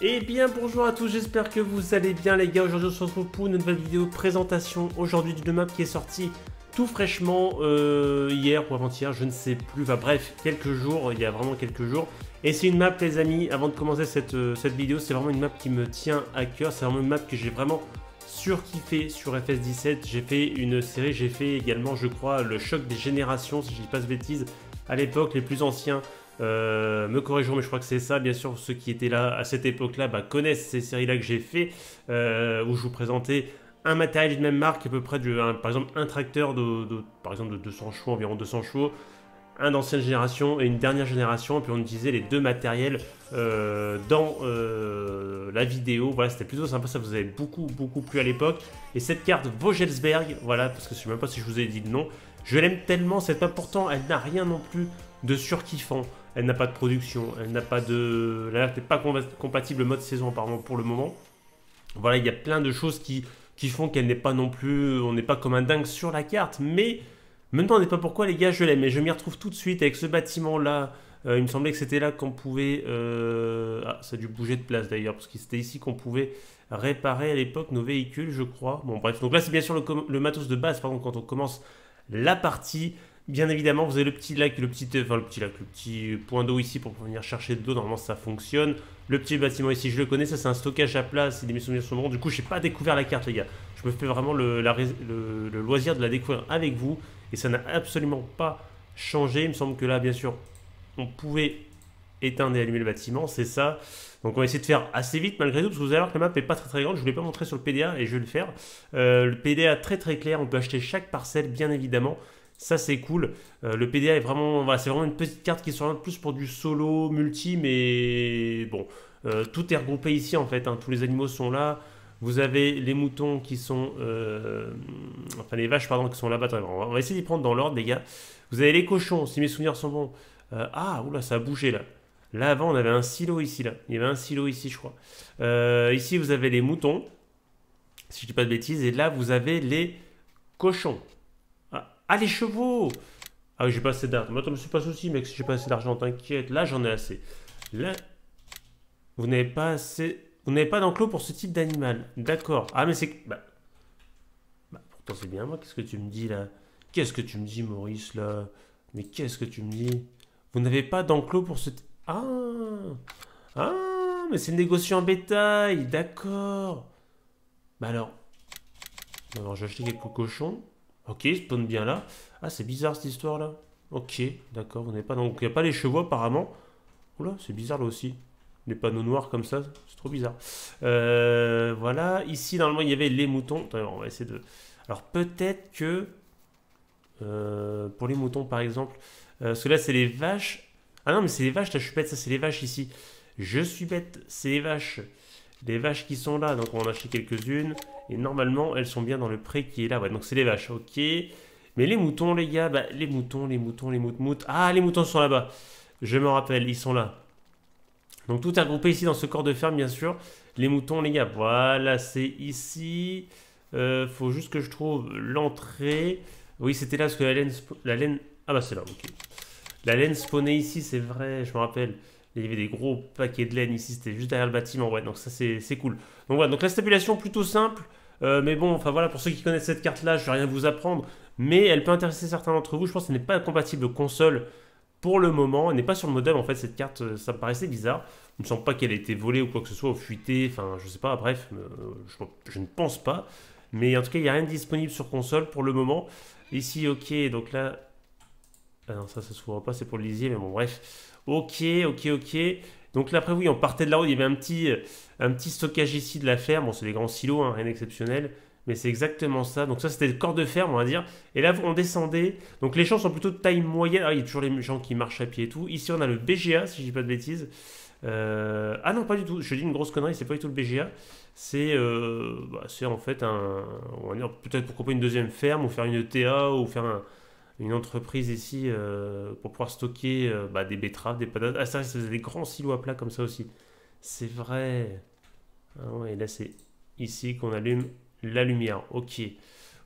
Et eh bien bonjour à tous, j'espère que vous allez bien les gars. Aujourd'hui on se retrouve pour une nouvelle vidéo présentation aujourd'hui d'une map qui est sortie tout fraîchement euh, hier ou avant-hier, je ne sais plus. Enfin bref, quelques jours, il y a vraiment quelques jours. Et c'est une map les amis, avant de commencer cette, euh, cette vidéo, c'est vraiment une map qui me tient à cœur. C'est vraiment une map que j'ai vraiment surkiffé sur FS17. J'ai fait une série, j'ai fait également je crois le choc des générations, si je dis pas de bêtises, à l'époque les plus anciens euh, me corrigeons, mais je crois que c'est ça. Bien sûr, ceux qui étaient là à cette époque-là bah, connaissent ces séries-là que j'ai fait, euh, où je vous présentais un matériel de même marque, à peu près, par exemple, un tracteur de, par exemple, de 200 chevaux, environ 200 chevaux, un d'ancienne génération et une dernière génération, et puis on utilisait les deux matériels euh, dans la vidéo. Voilà, c'était plutôt sympa, ça vous avez beaucoup, beaucoup plu à l'époque. Et cette carte Vogelsberg, voilà, parce que je ne sais même pas si je vous ai dit le nom, je l'aime tellement, c'est pas elle n'a rien non plus de surkiffant elle n'a pas de production, elle n'a pas de. L'alerte n'est pas compatible mode saison apparemment pour le moment. Voilà, il y a plein de choses qui, font qu'elle n'est pas non plus. On n'est pas comme un dingue sur la carte, mais maintenant on n'est pas pourquoi les gars, je l'aime. mais je m'y retrouve tout de suite avec ce bâtiment là. Euh, il me semblait que c'était là qu'on pouvait. Euh, ah, ça a dû bouger de place d'ailleurs, parce que c'était ici qu'on pouvait réparer à l'époque nos véhicules, je crois. Bon, bref. Donc là, c'est bien sûr le, le matos de base, par contre, quand on commence la partie. Bien évidemment, vous avez le petit lac, le petit, enfin, le petit lac, le petit point d'eau ici pour venir chercher de l'eau. Normalement, ça fonctionne. Le petit bâtiment ici, je le connais. Ça, c'est un stockage à plat. des missions sur le du coup, j'ai pas découvert la carte, les gars. Je me fais vraiment le, loisir de la découvrir avec vous, et ça n'a absolument pas changé. Il me semble que là, bien sûr, on pouvait éteindre et allumer le bâtiment, c'est ça. Donc on va essayer de faire assez vite malgré tout, parce que vous allez voir que la map n'est pas très très grande, je ne pas montré sur le PDA et je vais le faire. Euh, le PDA très très clair, on peut acheter chaque parcelle bien évidemment. Ça, c'est cool. Euh, le PDA est vraiment, c'est vraiment une petite carte qui sera plus pour du solo, multi, mais bon, euh, tout est regroupé ici en fait. Hein. tous les animaux sont là. Vous avez les moutons qui sont, euh, enfin les vaches pardon, qui sont là-bas. On va essayer d'y prendre dans l'ordre, les gars. Vous avez les cochons, si mes souvenirs sont bons. ah, oula, ça a bougé là. Là avant, on avait un silo ici là. Il y avait un silo ici, je crois. ici, vous avez les moutons, si je dis pas de bêtises, et là, vous avez les cochons. Ah, les chevaux Ah oui, j'ai pas assez d'argent. Mais attends, mais c'est pas souci, mec, si j'ai pas assez d'argent, t'inquiète. Là, j'en ai assez. Là, vous n'avez pas assez... Vous n'avez pas d'enclos pour ce type d'animal. D'accord. Ah, mais c'est... Bah, bah... pourtant, c'est bien, moi. Qu'est-ce que tu me dis, là Qu'est-ce que tu me dis, Maurice, là Mais qu'est-ce que tu me dis Vous n'avez pas d'enclos pour ce... Ah Ah, mais c'est négociant en bétail. D'accord. Bah alors... Alors, j'ai acheté quelques cochons. Ok, il spawn bien là. Ah, c'est bizarre cette histoire là. Ok, d'accord, vous n'avez pas. Donc, il n'y a pas les chevaux apparemment. Oula, c'est bizarre là aussi. Les panneaux noirs comme ça, c'est trop bizarre. Euh, voilà, ici normalement il y avait les moutons. on va essayer de. Alors, peut-être que. Euh, pour les moutons par exemple. Euh, parce que là, c'est les vaches. Ah non, mais c'est les vaches, là, je suis bête, ça, c'est les vaches ici. Je suis bête, c'est les vaches les vaches qui sont là. Donc on en a acheté quelques-unes. Et normalement, elles sont bien dans le pré qui est là. Ouais, donc c'est les vaches, ok. Mais les moutons, les gars, bah, les moutons, les moutons, les moutons. Ah, les moutons sont là-bas. Je me rappelle, ils sont là. Donc tout est regroupé ici dans ce corps de ferme, bien sûr. Les moutons, les gars, voilà, c'est ici. Euh, faut juste que je trouve l'entrée. Oui, c'était là parce que la laine... La laine... Ah bah c'est là, ok. La laine spawnait ici, c'est vrai, je me rappelle. Il y avait des gros paquets de laine ici, c'était juste derrière le bâtiment. Ouais, donc ça c'est cool. Donc voilà, donc la stipulation plutôt simple. Euh, mais bon, enfin voilà, pour ceux qui connaissent cette carte-là, je ne vais rien vous apprendre. Mais elle peut intéresser certains d'entre vous. Je pense qu'elle n'est pas compatible console pour le moment. Elle n'est pas sur le modem en fait, cette carte, euh, ça me paraissait bizarre. Il me semble pas qu'elle ait été volée ou quoi que ce soit, ou fuitée, enfin je sais pas, bref, euh, je, ne pense pas. Mais en tout cas, il n'y a rien disponible sur console pour le moment. Ici, ok, donc là... Ah non, ça, ça se voit pas, c'est pour le lisier, mais bon, bref. Ok, ok, ok. Donc là, après, oui, on partait de la route. Il y avait un petit, euh, un petit stockage ici de la ferme. Bon, c'est des grands silos, hein, rien d'exceptionnel. Mais c'est exactement ça. Donc ça, c'était le corps de ferme, on va dire. Et là, on descendait. Donc les champs sont plutôt de taille moyenne. Ah, il y a toujours les gens qui marchent à pied et tout. Ici, on a le BGA, si je dis pas de bêtises. Euh, ah non, pas du tout. Je dis une grosse connerie, c'est pas du tout le BGA. C'est euh... Bah, en fait un... on va dire Peut-être pour pas une deuxième ferme, ou faire une ETA, ou faire un une entreprise ici euh, pour pouvoir stocker euh, bah, des betteraves, des patates. Ah, ça, ça faisait des grands silos à plat comme ça aussi. C'est vrai. Ah ouais, là, c'est ici qu'on allume la lumière. Ok.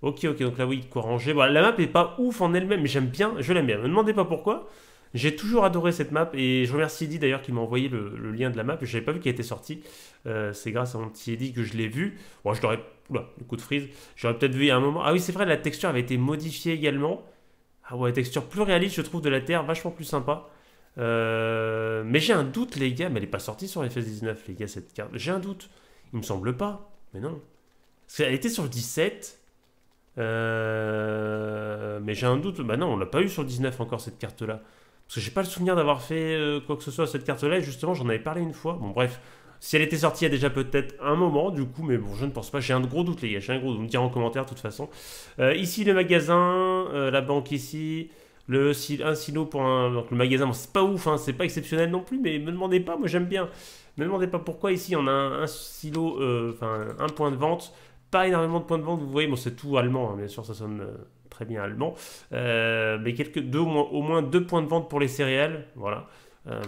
Ok, ok, donc là, oui, de quoi ranger. Bah, la map est pas ouf en elle-même, mais j'aime bien, je l'aime bien. Ne me demandez pas pourquoi. J'ai toujours adoré cette map et je remercie Eddie d'ailleurs qui m'a envoyé le, lien de la map. Je n'avais pas vu qu'elle était sortie. Euh, c'est grâce à mon petit Eddy que je l'ai vu. Bon, je l'aurais. Oula, le coup de frise. J'aurais peut-être vu à un moment. Ah oui, c'est vrai, la texture avait été modifiée également. Ah ouais, texture plus réaliste, je trouve, de la Terre, vachement plus sympa. Euh, mais j'ai un doute, les gars, mais elle n'est pas sortie sur FS19, les gars, cette carte. J'ai un doute. Il me semble pas, mais non. Parce qu'elle était sur le 17. Euh, mais j'ai un doute. Bah non, on l'a pas eu sur le 19 encore, cette carte-là. Parce que j'ai pas le souvenir d'avoir fait euh, quoi que ce soit à cette carte-là. Et justement, j'en avais parlé une fois. Bon, bref. Si elle était sortie il y a déjà peut-être un moment, du coup, mais bon, je ne pense pas. J'ai un gros doute, les gars. J'ai un gros doute. Vous me direz en commentaire, de toute façon. Euh, ici, le magasin, euh, la banque ici. Le, un silo pour un. Donc, le magasin, c'est pas ouf, hein, c'est pas exceptionnel non plus, mais me demandez pas, moi j'aime bien. Me demandez pas pourquoi ici on a un, silo, euh, enfin un point de vente, pas énormément de points de vente, vous voyez, bon c'est tout allemand, hein, bien sûr, ça sonne très bien allemand, mais quelques deux, au moins deux points de vente pour les céréales, voilà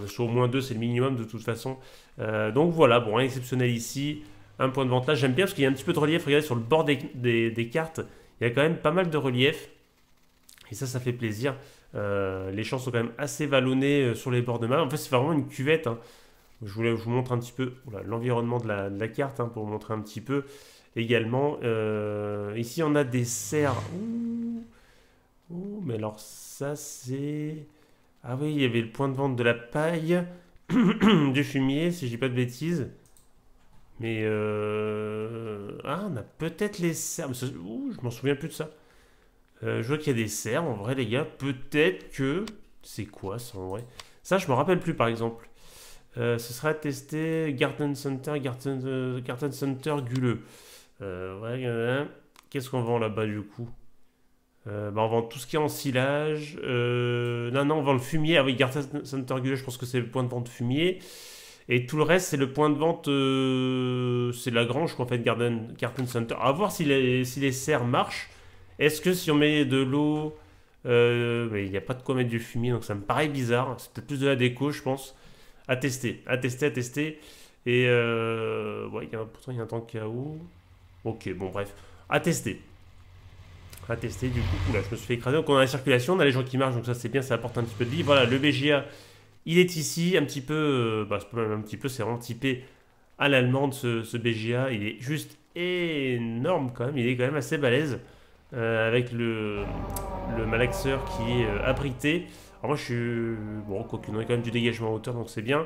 sur euh, au moins 2, c'est le minimum de toute façon. Euh, donc voilà, bon, exceptionnel ici. Un point de vente là, j'aime bien parce qu'il y a un petit peu de relief. Regardez sur le bord des, cartes, il y a quand même pas mal de relief. Et ça, ça fait plaisir. Euh, les champs sont quand même assez vallonnés sur les bords de mer. En fait, c'est vraiment une cuvette. Hein. Je, vous, vous, montre un petit peu l'environnement de, la, carte hein, pour vous montrer un petit peu également. ici, on a des serres. mais alors ça, c'est... Ah oui, il y avait le point de vente de la paille, du fumier, si je dis pas de bêtises. Mais euh, Ah, on a peut-être les cerfs. Ouh, je m'en souviens plus de ça. Euh, je vois qu'il y a des serres, en vrai, les gars. Peut-être que... C'est quoi, ça, en vrai Ça, je me rappelle plus, par exemple. Euh, ce sera testé Garden Center, Garden, Garden Center Guleux. ouais, hein. qu'est-ce qu'on vend là-bas, du coup euh, bah, on vend tout ce qui est en silage. Euh, non, non, on vend le fumier. Ah oui, Garden Center je pense que c'est le point de vente fumier. Et tout le reste, c'est le point de vente. Euh, c'est la grange Qu'on fait Garden, Garden Center. A voir si les, si les serres marchent. Est-ce que si on met de l'eau. Il n'y a pas de quoi mettre du fumier, donc ça me paraît bizarre. C'est peut-être plus de la déco, je pense. À tester, à tester, à tester. Et. ouais, pourtant, il y a un temps KO. Ok, bon, bref. À tester à tester du coup. là je me suis fait écraser. Donc on a la circulation, on a les gens qui marchent, donc ça c'est bien, ça apporte un petit peu de vie. Voilà, le BGA, il est ici, un petit peu, euh, bah, un petit peu, c'est vraiment typé à l'allemande ce, BGA. Il est juste énorme quand même, il est quand même assez balèze. Euh, avec le, le malaxeur qui est euh, abrité. Alors moi je suis... Bon, qu'il on a quand même du dégagement hauteur, donc c'est bien.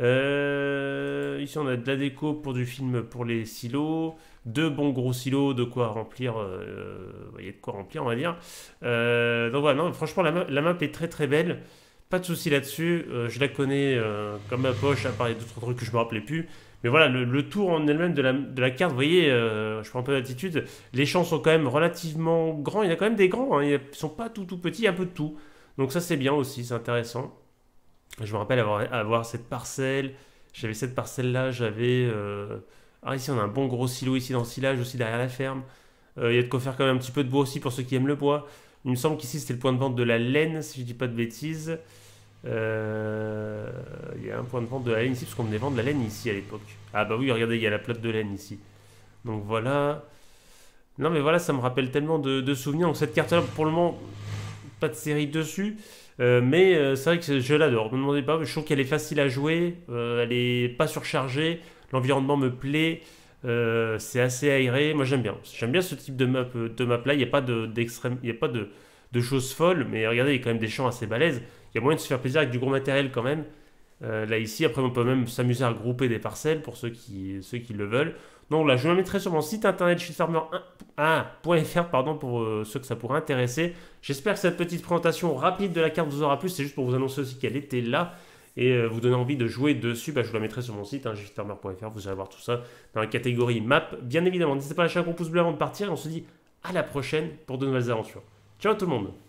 Euh, ici, on a de la déco pour du film pour les silos. Deux bons gros silos, de quoi remplir. Euh, voyez de quoi remplir, on va dire. Euh, donc voilà, non, franchement, la, map est très très belle. Pas de souci là-dessus. je la connais comme ma poche, à part les d'autres trucs que je me rappelais plus. Mais voilà, le, tour en elle-même de la, de la, carte, vous voyez, je prends un peu d'attitude Les champs sont quand même relativement grands. Il y en a quand même des grands. Ils hein. Ils sont pas tout tout petits, il y a un peu de tout. Donc ça, c'est bien aussi, c'est intéressant. Je me rappelle avoir, cette parcelle. J'avais cette parcelle-là, j'avais... Euh, ah, ici, on a un bon gros silo ici dans le silage, aussi derrière la ferme. Euh, il y a de quoi faire quand même un petit peu de bois aussi pour ceux qui aiment le bois. Il me semble qu'ici, c'était le point de vente de la laine, si je ne dis pas de bêtises. Euh, il y a un point de vente de la laine ici, parce qu'on venait vendre la laine ici à l'époque. Ah bah oui, regardez, il y a la plate de laine ici. Donc voilà. Non mais voilà, ça me rappelle tellement de, de souvenirs. Donc cette carte-là, pour le moment, pas de série dessus. Euh, mais euh, c'est vrai que je l'adore. Ne me demandez pas, je trouve qu'elle est facile à jouer, euh, elle est pas surchargée, l'environnement me plaît, c'est assez aéré. Moi j'aime bien. J'aime bien ce type de map, de map là. Il n'y a pas d'extrême, de, a pas de, choses folles, mais regardez, il y a quand même des champs assez balèzes. Il y a moyen de se faire plaisir avec du gros matériel quand même. là ici, après on peut même s'amuser à regrouper des parcelles pour ceux qui, ceux qui le veulent. Donc là, je la mettrai sur mon site internet shitfarmer1.fr pardon, pour euh, ceux que ça pourrait intéresser. J'espère que cette petite présentation rapide de la carte vous aura plu. C'est juste pour vous annoncer aussi qu'elle était là et euh, vous donner envie de jouer dessus. Bah, je vous la mettrai sur mon site, hein, Vous allez voir tout ça dans la catégorie map. Bien évidemment, n'hésitez pas à lâcher un gros pouce bleu avant de partir. on se dit à la prochaine pour de nouvelles aventures. Ciao tout le monde